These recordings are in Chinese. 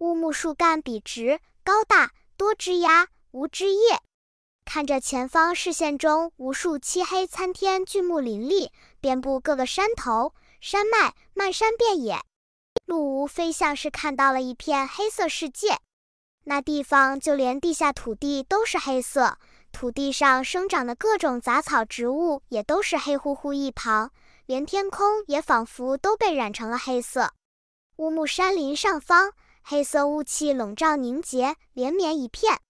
乌木树干笔直高大，多枝丫，无枝叶。看着前方，视线中无数漆黑参天巨木林立，遍布各个山头、山脉，漫山遍野。陆无非像是看到了一片黑色世界，那地方就连地下土地都是黑色，土地上生长的各种杂草植物也都是黑乎乎一旁，连天空也仿佛都被染成了黑色。乌木山林上方。黑色雾气笼罩凝结，连绵一片，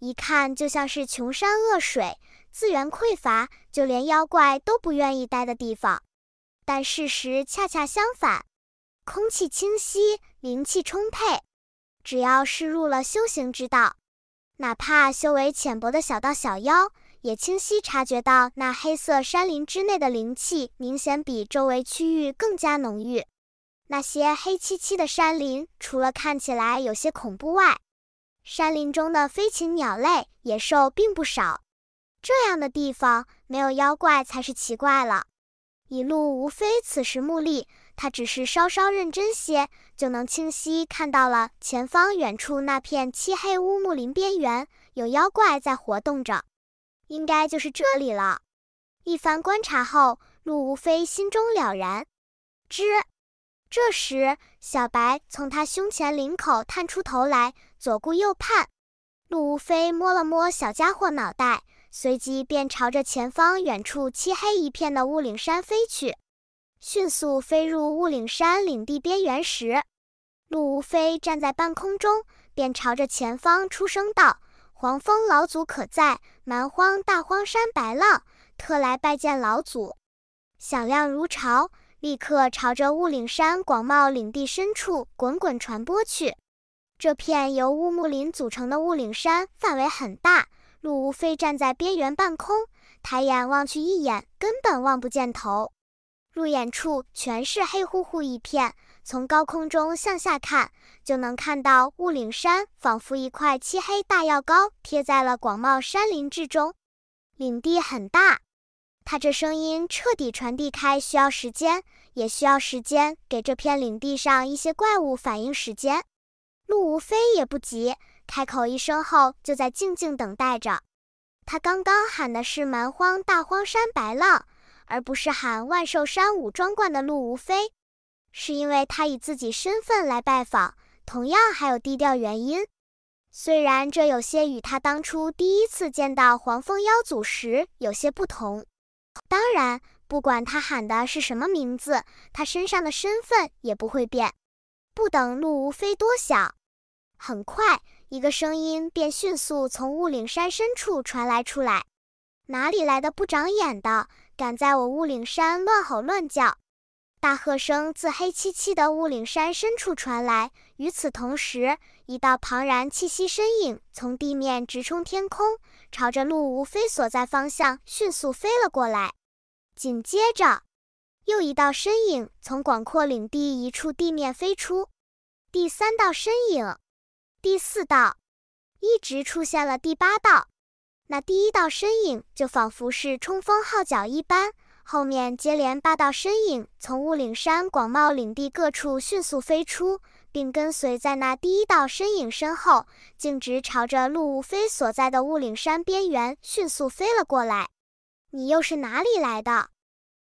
一看就像是穷山恶水、资源匮乏，就连妖怪都不愿意待的地方。但事实恰恰相反，空气清晰，灵气充沛。只要是入了修行之道，哪怕修为浅薄的小道小妖，也清晰察觉到那黑色山林之内的灵气，明显比周围区域更加浓郁。那些黑漆漆的山林，除了看起来有些恐怖外，山林中的飞禽鸟类、野兽并不少。这样的地方没有妖怪才是奇怪了。一路无非此时目力，他只是稍稍认真些，就能清晰看到了前方远处那片漆黑乌木林边缘有妖怪在活动着，应该就是这里了。一番观察后，路无非心中了然。吱。这时，小白从他胸前领口探出头来，左顾右盼。陆无非摸了摸小家伙脑袋，随即便朝着前方远处漆黑一片的雾岭山飞去。迅速飞入雾岭山领地边缘时，陆无非站在半空中，便朝着前方出声道：“黄蜂老祖可在？蛮荒大荒山白浪，特来拜见老祖。”响亮如潮。立刻朝着雾岭山广袤领地深处滚滚传播去。这片由乌木林组成的雾岭山范围很大，陆无非站在边缘半空，抬眼望去，一眼根本望不见头。入眼处全是黑乎乎一片，从高空中向下看，就能看到雾岭山仿佛一块漆黑大药膏贴在了广袤山林之中。领地很大。他这声音彻底传递开，需要时间，也需要时间给这片领地上一些怪物反应时间。陆无非也不急，开口一声后，就在静静等待着。他刚刚喊的是蛮荒大荒山白浪，而不是喊万寿山武装观的陆无非，是因为他以自己身份来拜访，同样还有低调原因。虽然这有些与他当初第一次见到黄蜂妖祖时有些不同。当然，不管他喊的是什么名字，他身上的身份也不会变。不等陆无非多想，很快，一个声音便迅速从雾岭山深处传来出来：“哪里来的不长眼的，敢在我雾岭山乱吼乱叫！”大喝声自黑漆漆的雾岭山深处传来。与此同时，一道庞然气息身影从地面直冲天空，朝着陆无非所在方向迅速飞了过来。紧接着，又一道身影从广阔领地一处地面飞出，第三道身影，第四道，一直出现了第八道。那第一道身影就仿佛是冲锋号角一般，后面接连八道身影从雾岭山广袤领地各处迅速飞出，并跟随在那第一道身影身后，径直朝着陆无飞所在的雾岭山边缘迅速飞了过来。你又是哪里来的？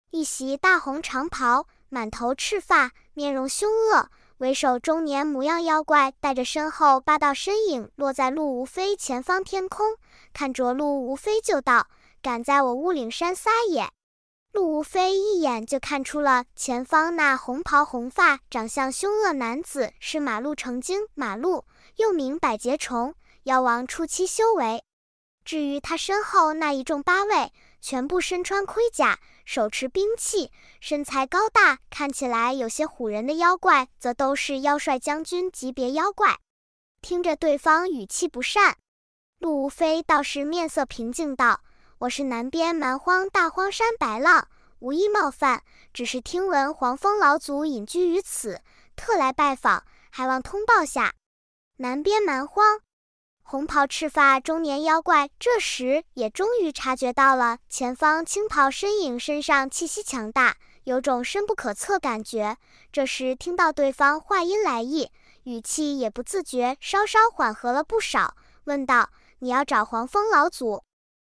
一袭大红长袍，满头赤发，面容凶恶，为首中年模样妖怪带着身后八道身影落在陆无非前方天空，看着陆无非就道：“敢在我雾岭山撒野！”陆无非一眼就看出了前方那红袍红发、长相凶恶男子是马路成精，马路又名百节虫，妖王初期修为。至于他身后那一众八位。全部身穿盔甲，手持兵器，身材高大，看起来有些唬人的妖怪，则都是妖帅将军级别妖怪。听着对方语气不善，陆无非倒是面色平静道：“我是南边蛮荒大荒山白浪，无意冒犯，只是听闻黄风老祖隐居于此，特来拜访，还望通报下南边蛮荒。”红袍赤发中年妖怪这时也终于察觉到了前方青袍身影身上气息强大，有种深不可测感觉。这时听到对方话音来意，语气也不自觉稍稍缓和了不少，问道：“你要找黄蜂老祖？”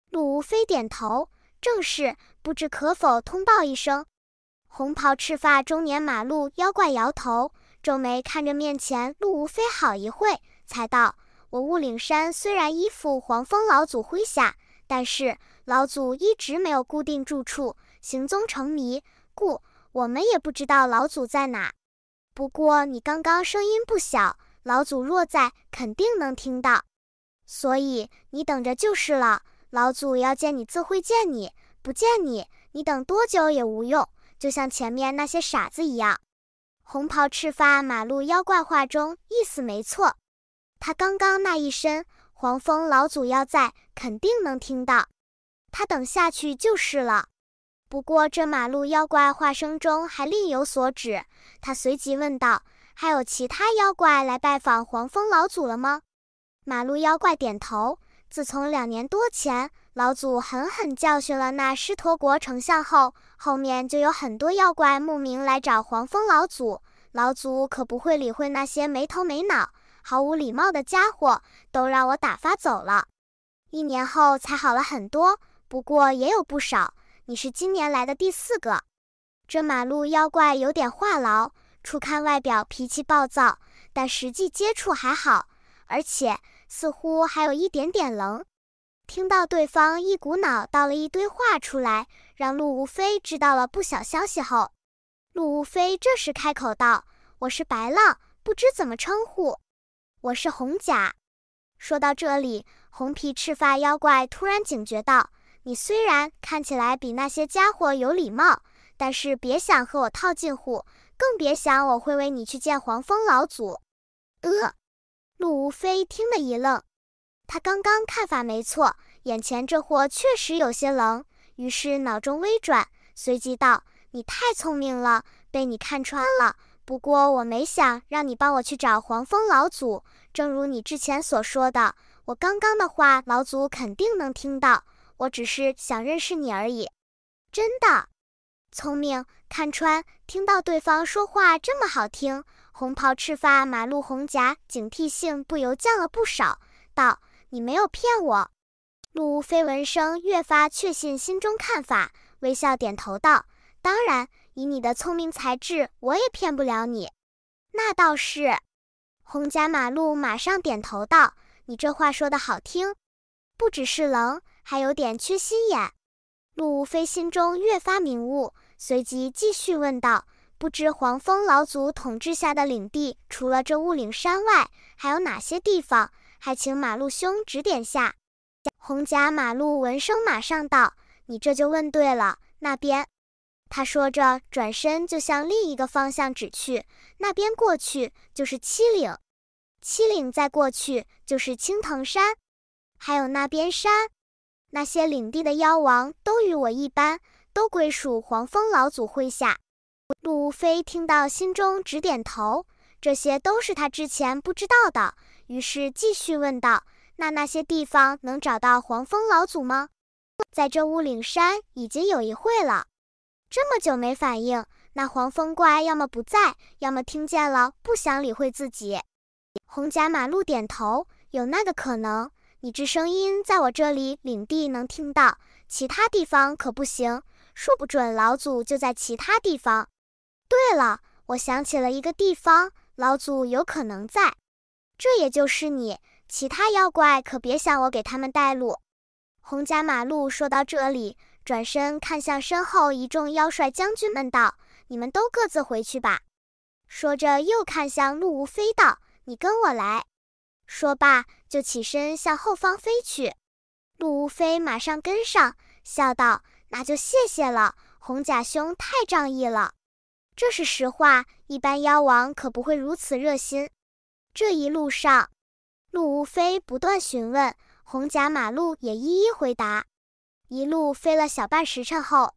陆无非点头：“正是，不知可否通报一声？”红袍赤发中年马路妖怪摇头，皱眉看着面前陆无非，好一会才道。我雾岭山虽然依附黄风老祖麾下，但是老祖一直没有固定住处，行踪成谜，故我们也不知道老祖在哪。不过你刚刚声音不小，老祖若在，肯定能听到。所以你等着就是了。老祖要见你，自会见你；不见你，你等多久也无用。就像前面那些傻子一样。红袍赤发马路妖怪话中意思没错。他刚刚那一声，黄蜂老祖要在，肯定能听到。他等下去就是了。不过这马路妖怪话声中还另有所指，他随即问道：“还有其他妖怪来拜访黄蜂老祖了吗？”马路妖怪点头。自从两年多前老祖狠狠教训了那狮驼国丞相后，后面就有很多妖怪慕名来找黄蜂老祖，老祖可不会理会那些没头没脑。毫无礼貌的家伙都让我打发走了，一年后才好了很多，不过也有不少。你是今年来的第四个。这马路妖怪有点话痨，初看外表脾气暴躁，但实际接触还好，而且似乎还有一点点冷。听到对方一股脑倒了一堆话出来，让陆无非知道了不小消息后，陆无非这时开口道：“我是白浪，不知怎么称呼。”我是红甲。说到这里，红皮赤发妖怪突然警觉道：“你虽然看起来比那些家伙有礼貌，但是别想和我套近乎，更别想我会为你去见黄蜂老祖。”呃，陆无非听得一愣，他刚刚看法没错，眼前这货确实有些冷。于是脑中微转，随即道：“你太聪明了，被你看穿了。”不过我没想让你帮我去找黄蜂老祖，正如你之前所说的，我刚刚的话老祖肯定能听到。我只是想认识你而已，真的。聪明，看穿，听到对方说话这么好听，红袍赤发马路红甲警惕性不由降了不少，道：“你没有骗我。”陆飞闻声越发确信心中看法，微笑点头道：“当然。”以你的聪明才智，我也骗不了你。那倒是。红甲马路马上点头道：“你这话说的好听，不只是冷，还有点缺心眼。”陆无非心中越发明悟，随即继续问道：“不知黄蜂老祖统治下的领地，除了这雾岭山外，还有哪些地方？还请马路兄指点下。”红甲马路闻声马上道：“你这就问对了，那边。”他说着，转身就向另一个方向指去。那边过去就是七岭，七岭再过去就是青藤山，还有那边山，那些领地的妖王都与我一般，都归属黄风老祖麾下。路飞听到，心中直点头，这些都是他之前不知道的。于是继续问道：“那那些地方能找到黄风老祖吗？”在这雾岭山已经有一会了。这么久没反应，那黄风怪要么不在，要么听见了不想理会自己。红甲马路点头，有那个可能。你这声音在我这里领地能听到，其他地方可不行。说不准老祖就在其他地方。对了，我想起了一个地方，老祖有可能在。这也就是你，其他妖怪可别想我给他们带路。红甲马路说到这里。转身看向身后一众妖帅将军们，道：“你们都各自回去吧。”说着，又看向陆无非，道：“你跟我来。”说罢，就起身向后方飞去。陆无非马上跟上，笑道：“那就谢谢了，红甲兄太仗义了。”这是实话，一般妖王可不会如此热心。这一路上，陆无非不断询问，红甲马路也一一回答。一路飞了小半时辰后，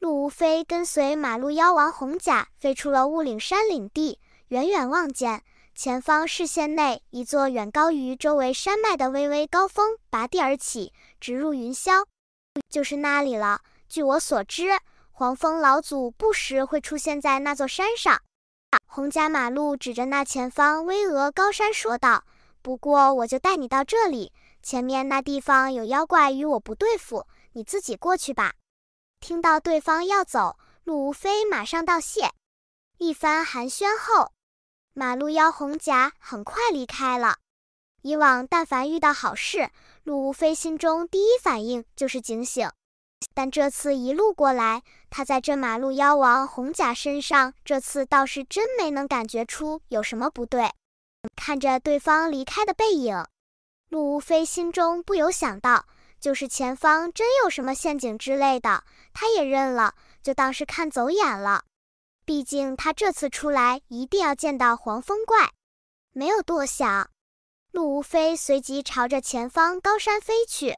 陆无非跟随马路妖王红甲飞出了雾岭山领地，远远望见前方视线内一座远高于周围山脉的巍巍高峰拔地而起，直入云霄，就是那里了。据我所知，黄蜂老祖不时会出现在那座山上。红甲马路指着那前方巍峨高山说道：“不过，我就带你到这里，前面那地方有妖怪与我不对付。”你自己过去吧。听到对方要走，陆无非马上道谢。一番寒暄后，马路妖红甲很快离开了。以往但凡遇到好事，陆无非心中第一反应就是警醒，但这次一路过来，他在这马路妖王红甲身上，这次倒是真没能感觉出有什么不对。看着对方离开的背影，陆无非心中不由想到。就是前方真有什么陷阱之类的，他也认了，就当是看走眼了。毕竟他这次出来一定要见到黄风怪。没有多想，陆无非随即朝着前方高山飞去，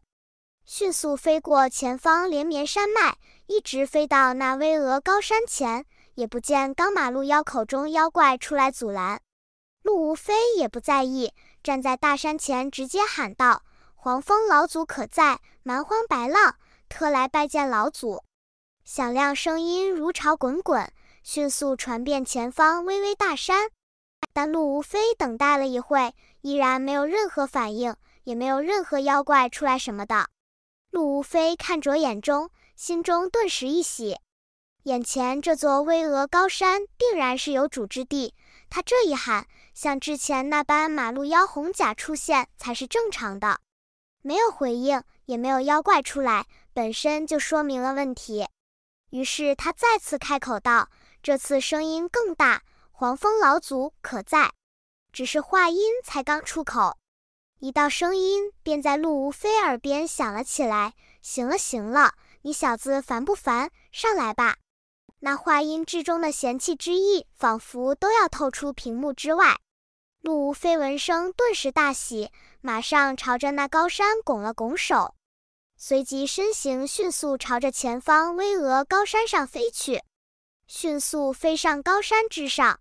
迅速飞过前方连绵山脉，一直飞到那巍峨高山前，也不见刚马路妖口中妖怪出来阻拦。陆无非也不在意，站在大山前直接喊道。黄风老祖可在蛮荒白浪，特来拜见老祖。响亮声音如潮滚滚，迅速传遍前方巍巍大山。但路无非等待了一会，依然没有任何反应，也没有任何妖怪出来什么的。路无非看着眼中，心中顿时一喜，眼前这座巍峨高山定然是有主之地。他这一喊，像之前那般马路妖红甲出现才是正常的。没有回应，也没有妖怪出来，本身就说明了问题。于是他再次开口道：“这次声音更大，黄风老祖可在？”只是话音才刚出口，一道声音便在陆无非耳边响了起来：“行了行了，你小子烦不烦？上来吧。”那话音之中的嫌弃之意，仿佛都要透出屏幕之外。陆无飞闻声，顿时大喜，马上朝着那高山拱了拱手，随即身形迅速朝着前方巍峨高山上飞去，迅速飞上高山之上。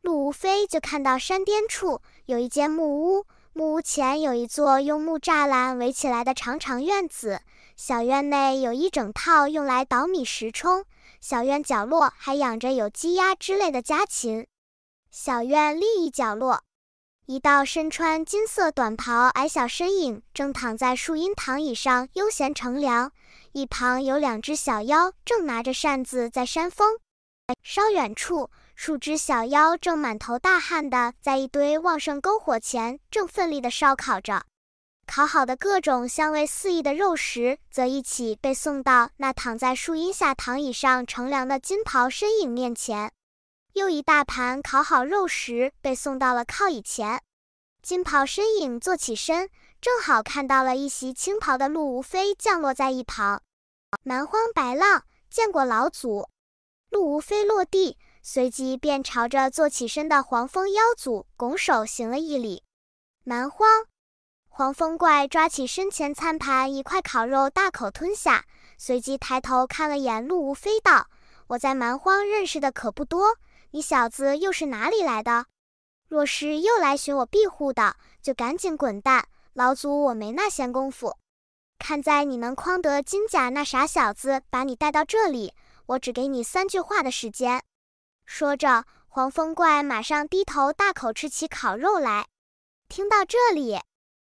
陆无飞就看到山巅处有一间木屋，木屋前有一座用木栅栏围起来的长长院子，小院内有一整套用来捣米石冲，小院角落还养着有鸡鸭之类的家禽，小院另一角落。一道身穿金色短袍矮小身影正躺在树荫躺椅上悠闲乘凉，一旁有两只小妖正拿着扇子在扇风。稍远处，数只小妖正满头大汗的在一堆旺盛篝火前正奋力的烧烤着，烤好的各种香味四溢的肉食则一起被送到那躺在树荫下躺椅上乘凉的金袍身影面前。又一大盘烤好肉食被送到了靠椅前，金袍身影坐起身，正好看到了一袭青袍的陆无非降落在一旁。蛮荒白浪见过老祖。陆无非落地，随即便朝着坐起身的黄蜂妖祖拱手行了一礼。蛮荒，黄蜂怪抓起身前餐盘一块烤肉，大口吞下，随即抬头看了眼陆无非，道：“我在蛮荒认识的可不多。”你小子又是哪里来的？若是又来寻我庇护的，就赶紧滚蛋！老祖我没那闲工夫。看在你能诓得金甲那傻小子把你带到这里，我只给你三句话的时间。说着，黄风怪马上低头大口吃起烤肉来。听到这里，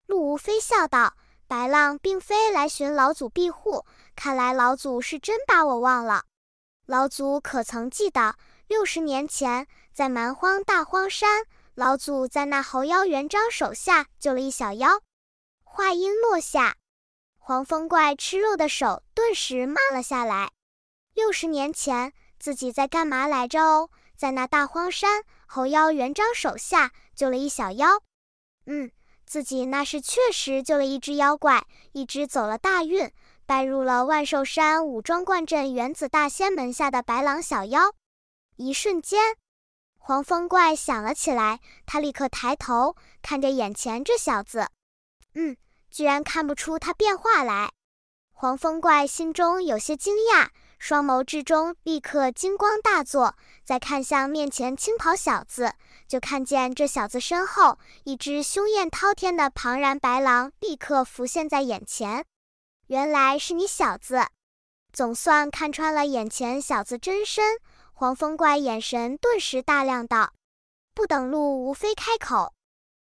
陆无非笑道：“白浪并非来寻老祖庇护，看来老祖是真把我忘了。老祖可曾记得？”六十年前，在蛮荒大荒山，老祖在那猴妖元璋手下救了一小妖。话音落下，黄风怪吃肉的手顿时慢了下来。六十年前，自己在干嘛来着？哦，在那大荒山，猴妖元璋手下救了一小妖。嗯，自己那是确实救了一只妖怪，一只走了大运，拜入了万寿山五庄观镇元子大仙门下的白狼小妖。一瞬间，黄风怪想了起来，他立刻抬头看着眼前这小子，嗯，居然看不出他变化来。黄风怪心中有些惊讶，双眸之中立刻金光大作。再看向面前青袍小子，就看见这小子身后一只凶焰滔天的庞然白狼立刻浮现在眼前。原来是你小子，总算看穿了眼前小子真身。黄风怪眼神顿时大亮道：“不等陆无非开口，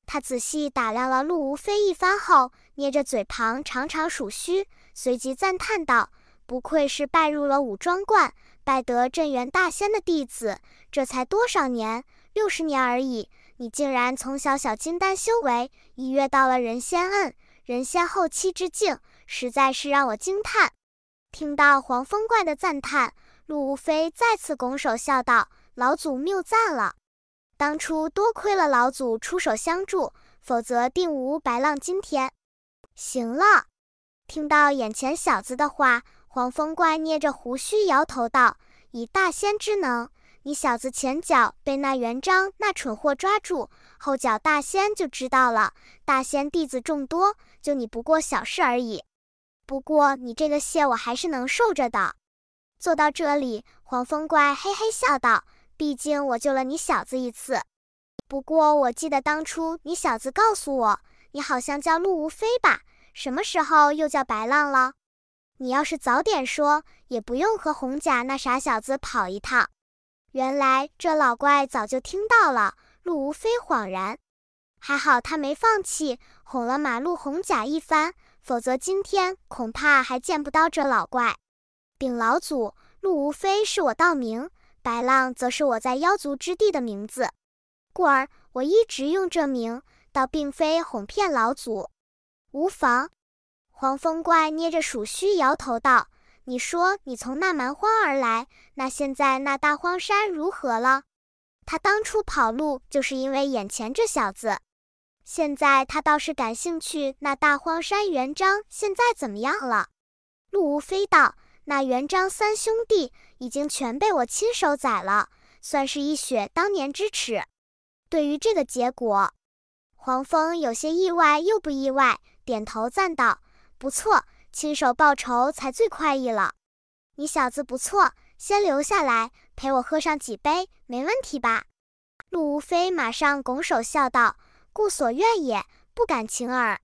他仔细打量了陆无非一番后，捏着嘴旁长长鼠须，随即赞叹道：‘不愧是拜入了五庄观，拜得镇元大仙的弟子。这才多少年？六十年而已！你竟然从小小金丹修为一跃到了人仙恩人仙后期之境，实在是让我惊叹。’听到黄风怪的赞叹。”陆无非再次拱手笑道：“老祖谬赞了，当初多亏了老祖出手相助，否则定无白浪今天。”行了，听到眼前小子的话，黄风怪捏着胡须摇头道：“以大仙之能，你小子前脚被那元璋那蠢货抓住，后脚大仙就知道了。大仙弟子众多，就你不过小事而已。不过你这个谢，我还是能受着的。”做到这里，黄风怪嘿嘿笑道：“毕竟我救了你小子一次。不过我记得当初你小子告诉我，你好像叫陆无非吧？什么时候又叫白浪了？你要是早点说，也不用和红甲那傻小子跑一趟。”原来这老怪早就听到了。陆无非恍然，还好他没放弃，哄了马路红甲一番，否则今天恐怕还见不到这老怪。禀老祖，陆无非是我道名，白浪则是我在妖族之地的名字，故而我一直用这名，倒并非哄骗老祖。无妨。黄风怪捏着鼠须摇头道：“你说你从那蛮荒而来，那现在那大荒山如何了？他当初跑路就是因为眼前这小子，现在他倒是感兴趣那大荒山元璋现在怎么样了？”陆无非道。那元璋三兄弟已经全被我亲手宰了，算是一雪当年之耻。对于这个结果，黄风有些意外又不意外，点头赞道：“不错，亲手报仇才最快意了。你小子不错，先留下来陪我喝上几杯，没问题吧？”陆无非马上拱手笑道：“故所愿也，不敢请耳。”